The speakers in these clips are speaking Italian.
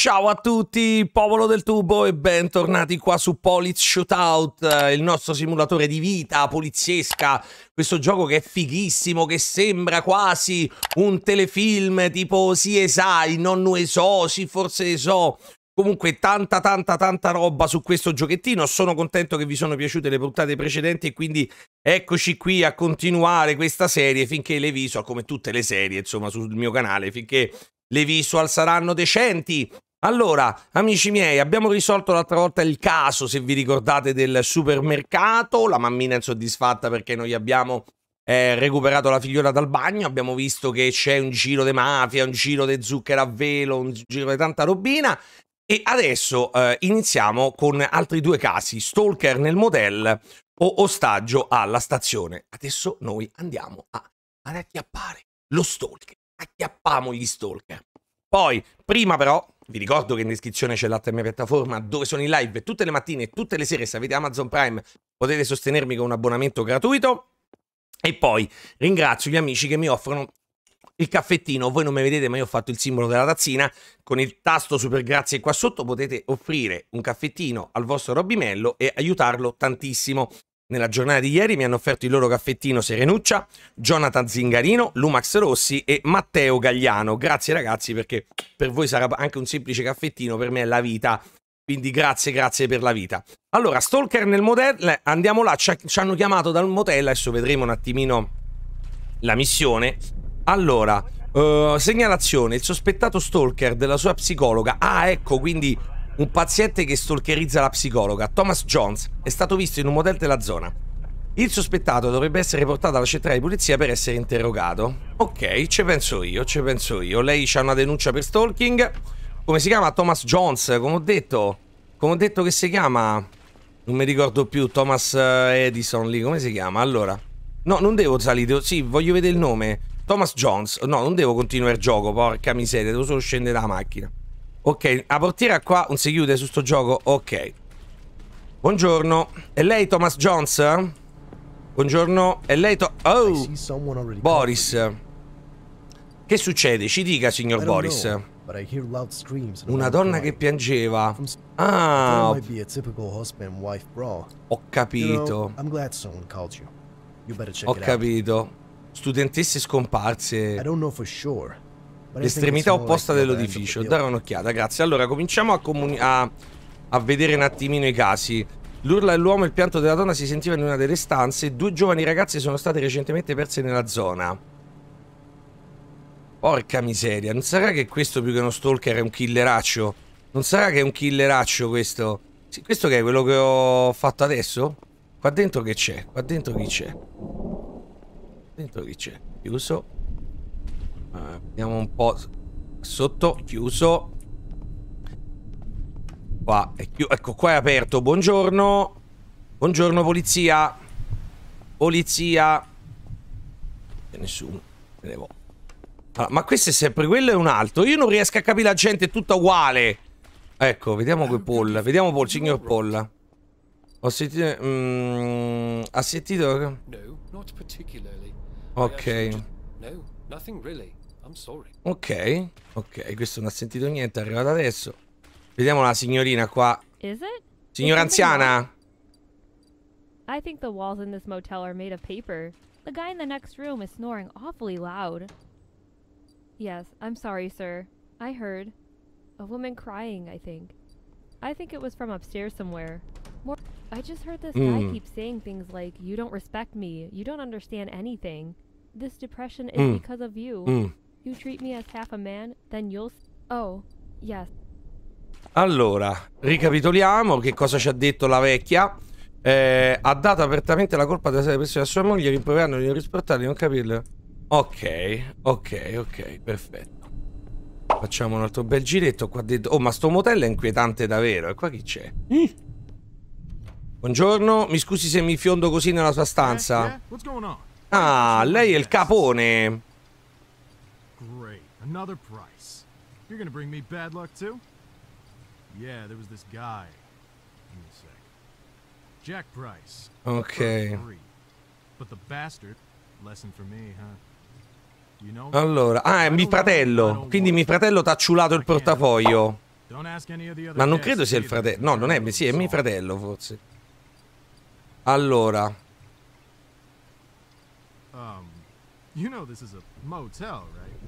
Ciao a tutti, popolo del tubo e bentornati qua su Poliz Shootout, eh, il nostro simulatore di vita poliziesca, questo gioco che è fighissimo, che sembra quasi un telefilm tipo si esai, nonno esò, si forse esò, Comunque tanta tanta tanta roba su questo giochettino, sono contento che vi sono piaciute le puntate precedenti e quindi eccoci qui a continuare questa serie finché le visual, come tutte le serie insomma sul mio canale, finché le visual saranno decenti. Allora, amici miei, abbiamo risolto l'altra volta il caso, se vi ricordate, del supermercato. La mammina è insoddisfatta perché noi abbiamo eh, recuperato la figliola dal bagno. Abbiamo visto che c'è un giro di mafia, un giro di zucchero a velo, un giro di tanta robina. E adesso eh, iniziamo con altri due casi, stalker nel motel o ostaggio alla stazione. Adesso noi andiamo a, ad acchiappare lo stalker. Acchiappiamo gli stalker. Poi, prima però, vi ricordo che in descrizione c'è l'app mia piattaforma dove sono in live tutte le mattine e tutte le sere. Se avete Amazon Prime potete sostenermi con un abbonamento gratuito. E poi ringrazio gli amici che mi offrono il caffettino. Voi non mi vedete, ma io ho fatto il simbolo della tazzina. Con il tasto super grazie qua sotto potete offrire un caffettino al vostro Robimello e aiutarlo tantissimo. Nella giornata di ieri mi hanno offerto il loro caffettino Serenuccia, Jonathan Zingarino, Lumax Rossi e Matteo Gagliano. Grazie ragazzi perché per voi sarà anche un semplice caffettino, per me è la vita. Quindi grazie, grazie per la vita. Allora, Stalker nel motel, eh, andiamo là, ci, hanno chiamato dal motel, adesso vedremo un attimino la missione. Allora, uh, segnalazione, il sospettato Stalker della sua psicologa. Ah, ecco, quindi un paziente che stalkerizza la psicologa, Thomas Jones, è stato visto in un motel della zona. Il sospettato dovrebbe essere portato alla centrale di polizia per essere interrogato. Ok, ci penso io, ci penso io. Lei ha una denuncia per stalking. Come si chiama? Thomas Jones, come ho detto. Come ho detto che si chiama? Non mi ricordo più, Thomas eh, Edison lì, come si chiama? Allora. No, non devo salire, sì, voglio vedere il nome. Thomas Jones. No, non devo continuare il gioco, porca miseria, devo solo scendere dalla macchina. Ok, a portiera qua un si chiude su sto gioco. Ok. Buongiorno. È lei Thomas Jones? Buongiorno. È lei Thomas... Oh! Boris. Che succede? Ci dica, signor Boris. Una donna che piangeva. Ah, ho capito. Ho capito. Studentesse scomparse. L'estremità opposta dell'edificio. Dare un'occhiata, grazie. Allora, cominciamo a, a, a vedere un attimino i casi. L'urla l'uomo e il pianto della donna si sentiva in una delle stanze. Due giovani ragazze sono state recentemente perse nella zona. Porca miseria, non sarà che questo più che uno stalker è un killeraccio? Non sarà che è un killeraccio questo? Sì, questo che è quello che ho fatto adesso? Qua dentro che c'è? Qua dentro chi c'è? Dentro chi c'è? Chiuso vediamo un po'. Sotto, chiuso. Qua è chiuso. Ecco, qua è aperto. Buongiorno. Buongiorno, polizia. Polizia. C'è nessuno. Allora, ma questo è sempre quello e un altro. Io non riesco a capire la gente, è tutta uguale. Ecco, vediamo che Paul. Vediamo Paul, signor Paul. Ho sentito... Mm, ha sentito... Ok. No, really. Ok, ok, questo non ha sentito niente, è arrivato adesso. Vediamo la signorina qua. Signora anziana. I think the walls in this motel are made of paper. The guy in the next room is snoring awfully loud. Yes, I'm sorry, sir. I heard a woman crying, I think. I think it was from upstairs somewhere. More I just heard this mm. guy hmm. keep saying things like, You don't respect me, you don't understand anything. This depression is mm. because of you. Mm. You treat me as half a man, then you'll... Oh, yes. Allora, ricapitoliamo che cosa ci ha detto la vecchia. Eh, ha dato apertamente la colpa della serie a sua moglie rimproverando di non rispettare, non capirlo. Ok, ok, ok, perfetto. Facciamo un altro bel giretto qua dentro. Oh, ma sto motel è inquietante davvero. E qua chi c'è? Mm. Buongiorno, mi scusi se mi fiondo così nella sua stanza. Eh, eh, ah, lei è il capone. Another price. You're gonna bring me bad luck too? Yeah, there was this guy. Give me a sec. Jack Price. Okay. But the bastard. Lesson for me, huh? Allora, ah, è mio fratello. Quindi mio fratello t'ha ciulato il portafoglio. Ma non credo sia il fratello. No, non è, sì, è mio fratello forse. Allora. Um, you know this is a motel, right?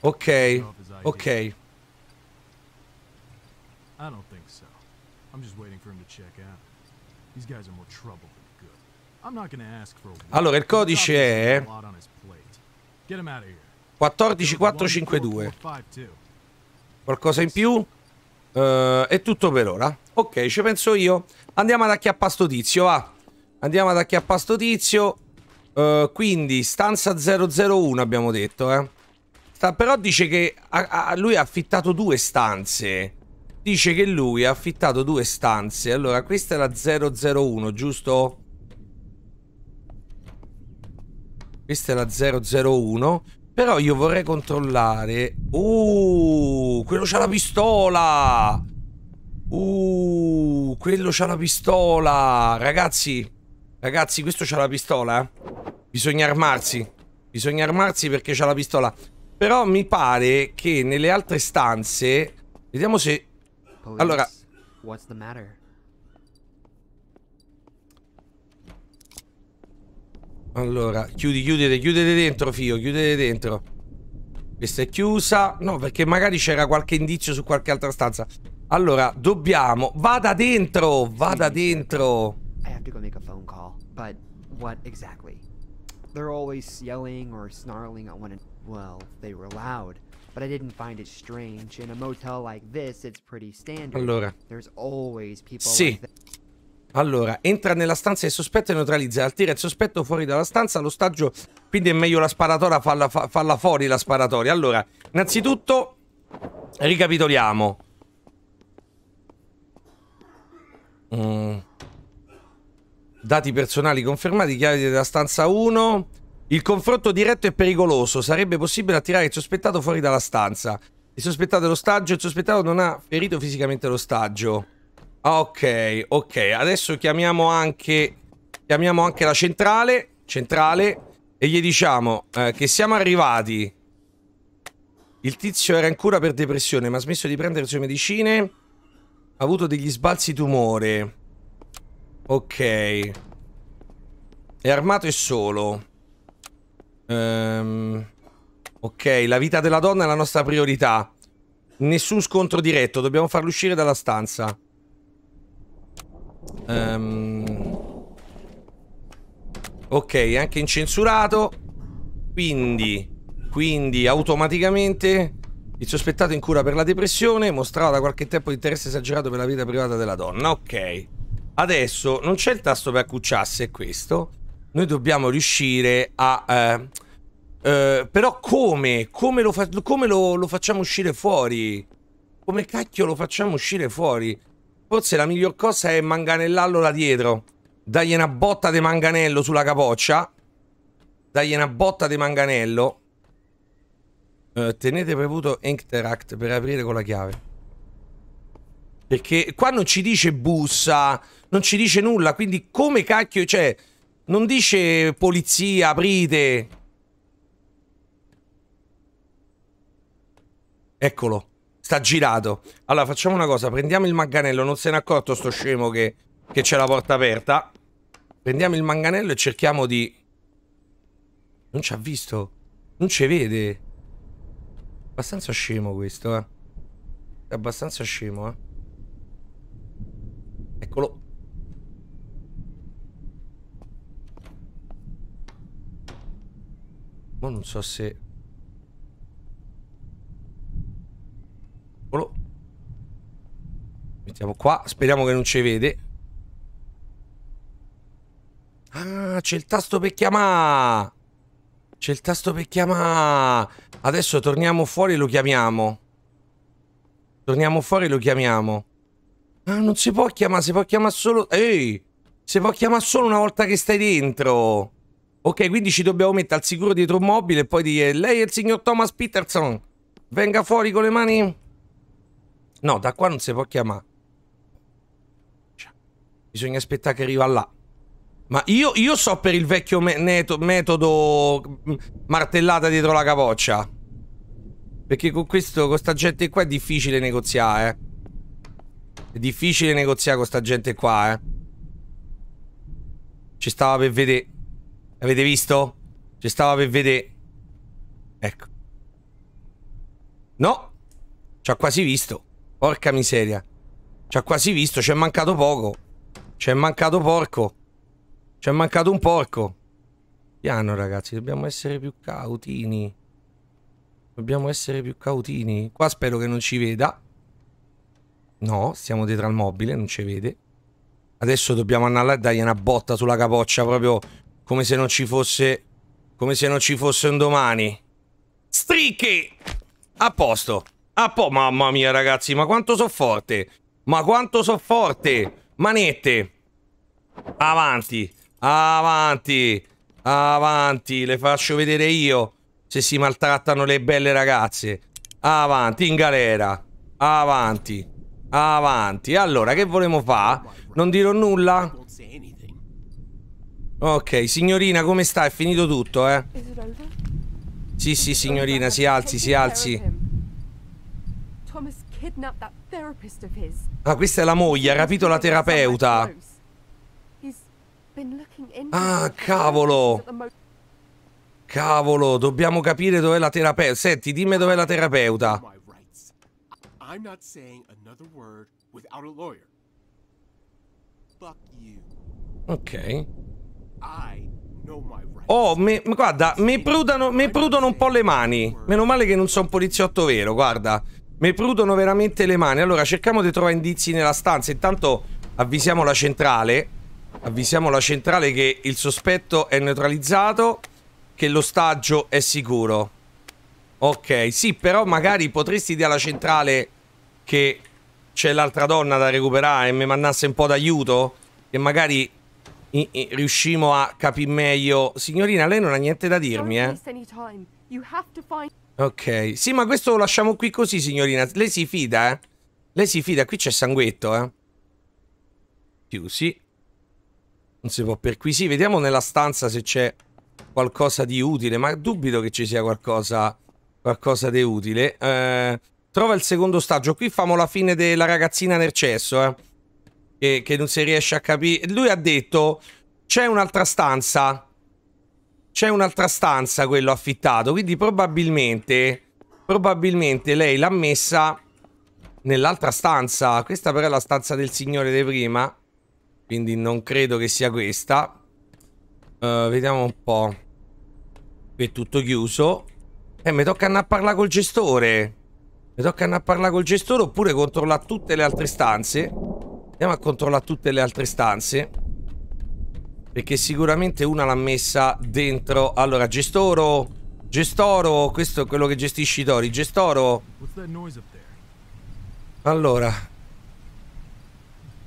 Ok, ok. I don't think so. I'm just waiting for him to check out. These guys are more trouble than good. I'm not gonna ask for a Allora, il codice è 14452. Qualcosa in più? Uh, è tutto per ora. Ok, ci penso io. Andiamo ad acchiappare sto tizio, va. Andiamo ad acchiappare sto tizio. Eh, quindi, stanza 001 abbiamo detto, eh. Sta, però dice che a, a, lui ha affittato due stanze. Dice che lui ha affittato due stanze. Allora, questa è la 001, giusto? Questa è la 001. Però io vorrei controllare... Uh, quello c'ha la pistola! Uh, quello c'ha la pistola! Ragazzi, ragazzi, questo c'ha la pistola, eh? Bisogna armarsi. Bisogna armarsi perché c'ha la pistola. Però mi pare che nelle altre stanze... Vediamo se... Allora... Allora, chiudi, chiudete, chiudete dentro, Fio, chiudete dentro. Questa è chiusa. No, perché magari c'era qualche indizio su qualche altra stanza. Allora, dobbiamo... Vada dentro, vada dentro. I have to go make a phone call, but what exactly? They're always yelling or snarling at one another. Well, they were loud, but I didn't find it strange. In a motel like this, it's pretty standard. Allora. There's always people sì. Like allora, entra nella stanza del sospetto e neutralizza. Altira il sospetto fuori dalla stanza, l'ostaggio, quindi è meglio la sparatoria, falla, falla fuori la sparatoria. Allora, innanzitutto, ricapitoliamo. Mm. Dati personali confermati, chiavi della stanza 1. Il confronto diretto è pericoloso. Sarebbe possibile attirare il sospettato fuori dalla stanza. Il sospettato è l'ostaggio. Il sospettato non ha ferito fisicamente l'ostaggio. Ah, ok, ok. Adesso chiamiamo anche, chiamiamo anche la centrale. Centrale. E gli diciamo eh, che siamo arrivati. Il tizio era in cura per depressione, ma ha smesso di prendere le sue medicine. Ha avuto degli sbalzi tumore. Ok. È armato e solo. Ehm... Ok, la vita della donna è la nostra priorità. Nessun scontro diretto, dobbiamo farlo uscire dalla stanza. Ehm... Ok, anche incensurato. Quindi, quindi automaticamente il sospettato in cura per la depressione mostrava da qualche tempo interesse esagerato per la vita privata della donna. Ok adesso non c'è il tasto per accucciarsi, è questo. Noi dobbiamo riuscire a... Eh, eh, però come? Come, lo, fa come lo, lo, facciamo uscire fuori? Come cacchio lo facciamo uscire fuori? Forse la miglior cosa è manganellarlo là dietro. Dagli una botta di manganello sulla capoccia. Dagli una botta di manganello. Eh, tenete premuto Interact per aprire con la chiave. Perché qua non ci dice bussa non ci dice nulla. Quindi come cacchio, cioè, non dice polizia, aprite. Eccolo, sta girato. Allora facciamo una cosa, prendiamo il manganello, non se n'è accorto sto scemo che, che c'è la porta aperta. Prendiamo il manganello e cerchiamo di... Non ci ha visto, non ci vede. Abbastanza scemo questo, eh. È abbastanza scemo, eh. Eccolo. Ma non so se... Oh. Mettiamo qua, speriamo che non ci vede. Ah, c'è il tasto per chiamare! C'è il tasto per chiamare! Adesso torniamo fuori e lo chiamiamo. Torniamo fuori e lo chiamiamo. Ah, non si può chiamare, si può chiamare solo... Ehi! Si può chiamare solo una volta che stai dentro! Ok, quindi ci dobbiamo mettere al sicuro dietro un mobile e poi dire lei è il signor Thomas Peterson. Venga fuori con le mani. No, da qua non si può chiamare. Cioè, bisogna aspettare che arriva là. Ma io, io so per il vecchio me metodo mm, martellata dietro la capoccia. Perché con questo, con sta gente qua è difficile negoziare, eh. È difficile negoziare con sta gente qua, eh. Ci stava per vedere. Avete visto? Ci stava per vedere. Ecco. No. Ci ha quasi visto. Porca miseria. Ci ha quasi visto. Ci è mancato poco. Ci è mancato porco. Ci è mancato un porco. Piano, ragazzi. Dobbiamo essere più cautini. Dobbiamo essere più cautini. Qua spero che non ci veda. No, stiamo dietro al mobile, non ci vede. Adesso dobbiamo andare là dargli una botta sulla capoccia proprio come se non ci fosse... Come se non ci fosse un domani. Stricche! A posto. A po Mamma mia, ragazzi, ma quanto so forte. Ma quanto so forte. Manette. Avanti. Avanti. Avanti. Le faccio vedere io se si maltrattano le belle ragazze. Avanti, in galera. Avanti. Avanti. Allora, che volevo fare? Non dirò nulla? Ok, signorina, come sta? È finito tutto, eh? Sì, sì, signorina, si alzi, si alzi. Ah, questa è la moglie, ha rapito la terapeuta. Ah, cavolo. Cavolo, dobbiamo capire dov'è la terapeuta. Senti, dimmi dov'è la terapeuta. Ok. Oh, mi, guarda, mi prudono, mi prudono un po' le mani. Meno male che non sono un poliziotto vero, guarda. Mi prudono veramente le mani. Allora, cerchiamo di trovare indizi nella stanza. Intanto avvisiamo la centrale. Avvisiamo la centrale che il sospetto è neutralizzato, che l'ostaggio è sicuro. Ok, sì, però magari potresti dire alla centrale che c'è l'altra donna da recuperare e mi mandasse un po' d'aiuto? Che magari i, I, riuscimo a capire meglio. Signorina, lei non ha niente da dirmi, eh? Ok, sì, ma questo lo lasciamo qui così, signorina. Lei si fida, eh? Lei si fida, qui c'è sanguetto, eh? Chiusi. Non si può perquisì. Vediamo nella stanza se c'è qualcosa di utile, ma dubito che ci sia qualcosa, qualcosa di utile. Eh, trova il secondo stagio. Qui famo la fine della ragazzina nel cesso, eh? che, che non si riesce a capire. Lui ha detto c'è un'altra stanza. C'è un'altra stanza quello affittato, quindi probabilmente probabilmente lei l'ha messa nell'altra stanza. Questa però è la stanza del signore di prima, quindi non credo che sia questa. Uh, vediamo un po'. Qui è tutto chiuso. Eh, mi tocca andare a parlare col gestore. Mi tocca andare a parlare col gestore oppure controllare tutte le altre stanze. Andiamo a controllare tutte le altre stanze. Perché sicuramente una l'ha messa dentro. Allora, gestoro. Gestoro, questo è quello che gestisci i tori. Gestoro. Allora.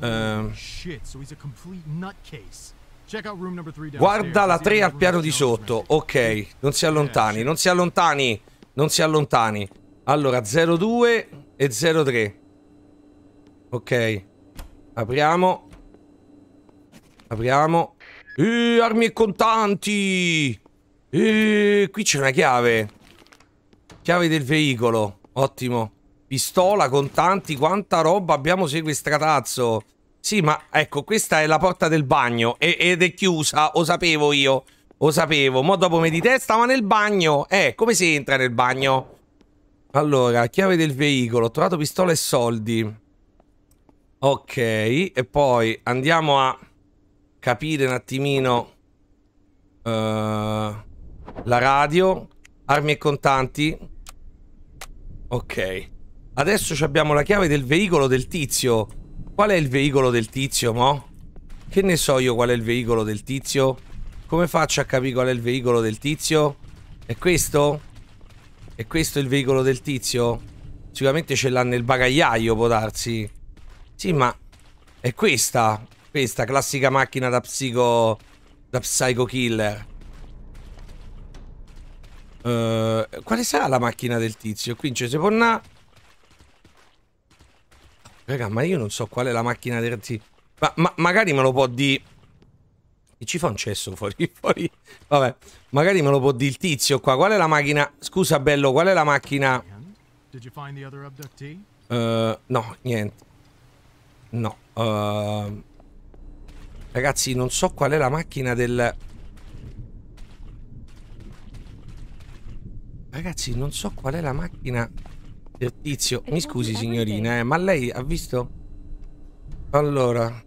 Ehm. Guarda la 3 al piano di sotto. Ok, non si allontani, non si allontani, non si allontani. Allora, 02 e 03. Ok. Apriamo. Apriamo. Eh, armi e contanti! Eh, qui c'è una chiave. Chiave del veicolo. Ottimo. Pistola, contanti, quanta roba abbiamo sequestratazzo. Sì, ma ecco, questa è la porta del bagno ed è chiusa, lo sapevo io. Lo sapevo. Mo dopo me di testa, ma nel bagno. Eh, come si entra nel bagno? Allora, chiave del veicolo. Ho trovato pistola e soldi. Ok, e poi andiamo a capire un attimino uh, la radio, armi e contanti. Ok, adesso abbiamo la chiave del veicolo del tizio. Qual è il veicolo del tizio, mo? Che ne so io qual è il veicolo del tizio? Come faccio a capire qual è il veicolo del tizio? È questo? È questo il veicolo del tizio? Sicuramente ce l'ha nel bagagliaio, può darsi. Sì, ma è questa, questa classica macchina da psico da psycho killer. Uh, quale sarà la macchina del tizio? Qui c'è Seponna. Raga, ma io non so qual è la macchina del tizio. Ma, ma magari me lo può di. E ci fa un cesso fuori, fuori. Vabbè, magari me lo può di il tizio qua. Qual è la macchina? Scusa, bello, qual è la macchina? Uh, no, niente. No. Uh, ragazzi, non so qual è la macchina del... Ragazzi, non so qual è la macchina del tizio. Mi ehm, scusi, signorina, eh, ma lei ha visto? Allora...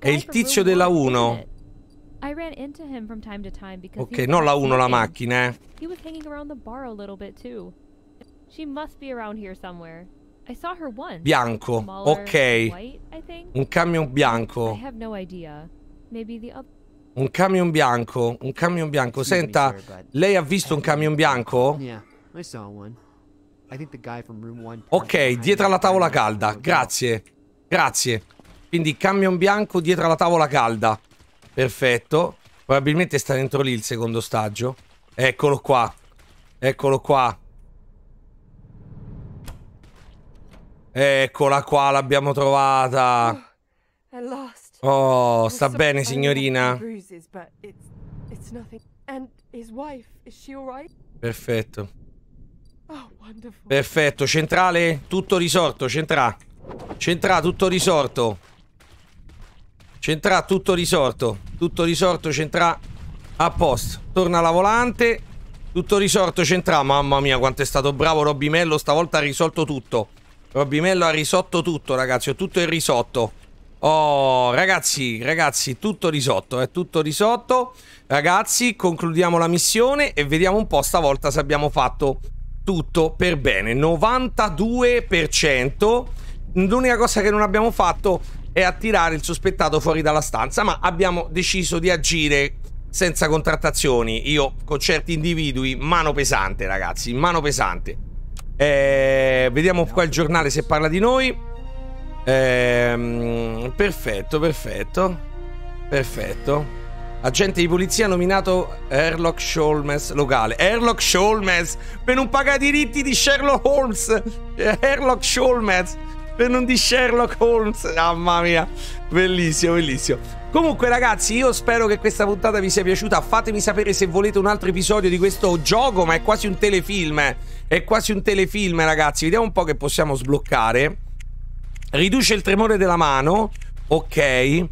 È il tizio della 1. Ok, non la 1 la macchina, eh. He was hanging around the bar a little bit too. She must be around here somewhere. Bianco, ok. Un camion bianco. Un camion bianco, un camion bianco. Senta, lei ha visto un camion bianco? Ok, dietro alla tavola calda. Grazie. Grazie. Quindi camion bianco dietro alla tavola calda. Perfetto. Probabilmente sta dentro lì il secondo stagio. Eccolo qua. Eccolo qua. Eccola qua, l'abbiamo trovata. Oh, oh sta bene, signorina. Perfetto. Oh, Perfetto, centrale, tutto risorto, centrà. Centrà, tutto risorto. Centrà, tutto risorto. Tutto risorto, centrà. A posto. Torna la volante. Tutto risorto, centrà. Mamma mia, quanto è stato bravo Robimello. Stavolta ha risolto tutto. Robimello oh, ha risotto tutto, ragazzi. Ho tutto il risotto. Oh, ragazzi, ragazzi, tutto risotto, è eh, tutto risotto. Ragazzi, concludiamo la missione e vediamo un po' stavolta se abbiamo fatto tutto per bene. 92%. L'unica cosa che non abbiamo fatto è attirare il sospettato fuori dalla stanza, ma abbiamo deciso di agire senza contrattazioni. Io con certi individui, mano pesante, ragazzi, mano pesante. Eh, vediamo qua il giornale se parla di noi. Eh, perfetto, perfetto. Perfetto. Agente di polizia nominato Herlock Sholmes locale. Herlock Sholmes per non pagare i diritti di Sherlock Holmes. Herlock Sholmes per non di Sherlock Holmes. Mamma mia, bellissimo, bellissimo. Comunque ragazzi, io spero che questa puntata vi sia piaciuta. Fatemi sapere se volete un altro episodio di questo gioco, ma è quasi un telefilm. Eh. È quasi un telefilm, ragazzi. Vediamo un po' che possiamo sbloccare. Riduce il tremore della mano. Ok.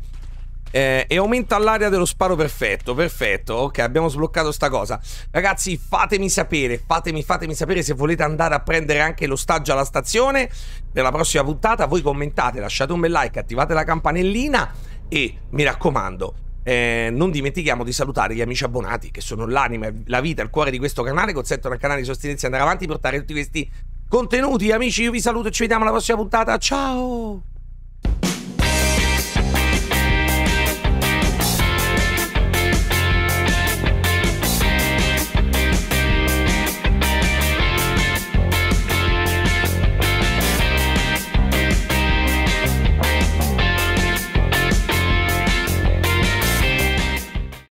Eh, e aumenta l'area dello sparo perfetto. Perfetto, ok, abbiamo sbloccato sta cosa. Ragazzi, fatemi sapere, fatemi, fatemi sapere se volete andare a prendere anche l'ostaggio alla stazione nella prossima puntata. Voi commentate, lasciate un bel like, attivate la campanellina e mi raccomando. Eh, non dimentichiamo di salutare gli amici abbonati che sono l'anima, la vita, il cuore di questo canale, consentono al canale di sostenersi andare avanti, portare tutti questi contenuti. Amici, io vi saluto e ci vediamo alla prossima puntata. Ciao!